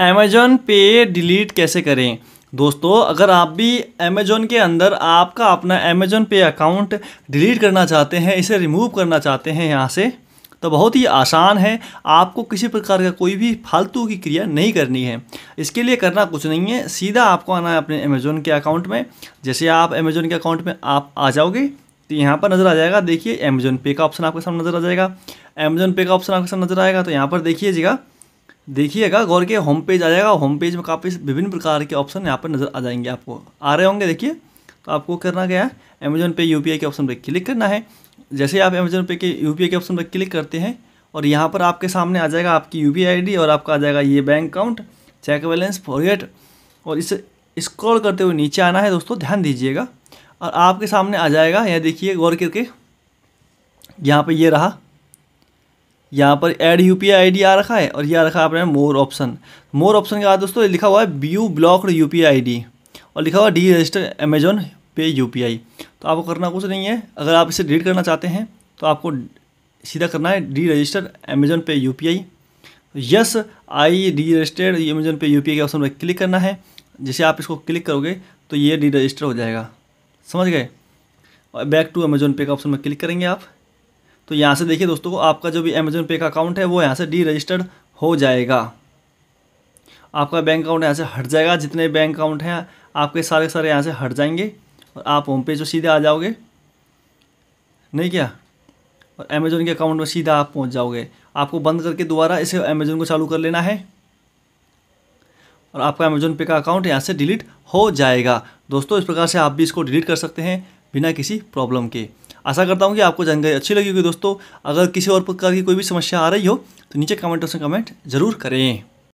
Amazon पे delete कैसे करें दोस्तों अगर आप भी अमेजोन के अंदर आपका अपना अमेजोन पे अकाउंट डिलीट करना चाहते हैं इसे रिमूव करना चाहते हैं यहाँ से तो बहुत ही आसान है आपको किसी प्रकार का कोई भी फालतू की क्रिया नहीं करनी है इसके लिए करना कुछ नहीं है सीधा आपको आना है अपने अमेज़ोन के अकाउंट में जैसे आप अमेज़ोन के अकाउंट में आप आ जाओगे तो यहाँ पर नज़र आ जाएगा देखिए अमेज़ोन पे का ऑप्शन आपके सामने नज़र आ जाएगा अमेज़ोन पे का ऑप्शन आपके सामने नज़र आएगा तो यहाँ पर देखिए जीगा देखिएगा गौर के होम पेज आ जाएगा होम पेज में काफ़ी विभिन्न प्रकार के ऑप्शन यहाँ पर नज़र आ जाएंगे आपको आ रहे होंगे देखिए तो आपको करना क्या है अमेज़ोन पे यू के ऑप्शन पर क्लिक करना है जैसे आप अमेज़ोन पे के यू के ऑप्शन पर क्लिक करते हैं और यहाँ पर आपके सामने आ जाएगा आपकी यू पी और आपका आ जाएगा ये bank account check balance forget और इसे स्क्रॉल करते हुए नीचे आना है दोस्तों ध्यान दीजिएगा और आपके सामने आ जाएगा यह देखिए गौर करके यहाँ पर ये यह रहा यहाँ पर add U P I D आ रखा है और ये आ रखा है आपने मोर ऑप्शन मोर ऑप्शन के बाद दोस्तों लिखा हुआ है view blocked U P I D और लिखा हुआ डी रजिस्टर अमेजोन पे यू पी आई तो आपको करना कुछ नहीं है अगर आप इसे डिलीट करना चाहते हैं तो आपको सीधा करना है डी रजिस्टर अमेजोन पे U P I yes I D registered Amazon पे यू पी आई के ऑप्शन पर क्लिक करना है जैसे आप इसको क्लिक करोगे तो ये डी रजिस्टर हो जाएगा समझ गए और बैक टू अमेजोन पे का ऑप्शन में क्लिक करेंगे आप तो यहाँ से देखिए दोस्तों आपका जो भी अमेजोन पे का अकाउंट है वो यहाँ से डी रजिस्टर्ड हो जाएगा आपका बैंक अकाउंट यहाँ से हट जाएगा जितने बैंक अकाउंट हैं आपके सारे सारे यहाँ से हट जाएंगे और आप होम पेज पर सीधे आ जाओगे नहीं क्या और अमेज़ोन के अकाउंट में सीधा आप पहुँच जाओगे आपको बंद करके दोबारा इसे अमेज़ोन को चालू कर लेना है और आपका अमेज़ोन पे का अकाउंट यहाँ से डिलीट हो जाएगा दोस्तों इस प्रकार से आप भी इसको डिलीट कर सकते हैं बिना किसी प्रॉब्लम के आशा करता हूँ कि आपको जानकारी अच्छी लगी होगी दोस्तों अगर किसी और प्रकार की कोई भी समस्या आ रही हो तो नीचे कमेंट बॉक्स में कमेंट ज़रूर करें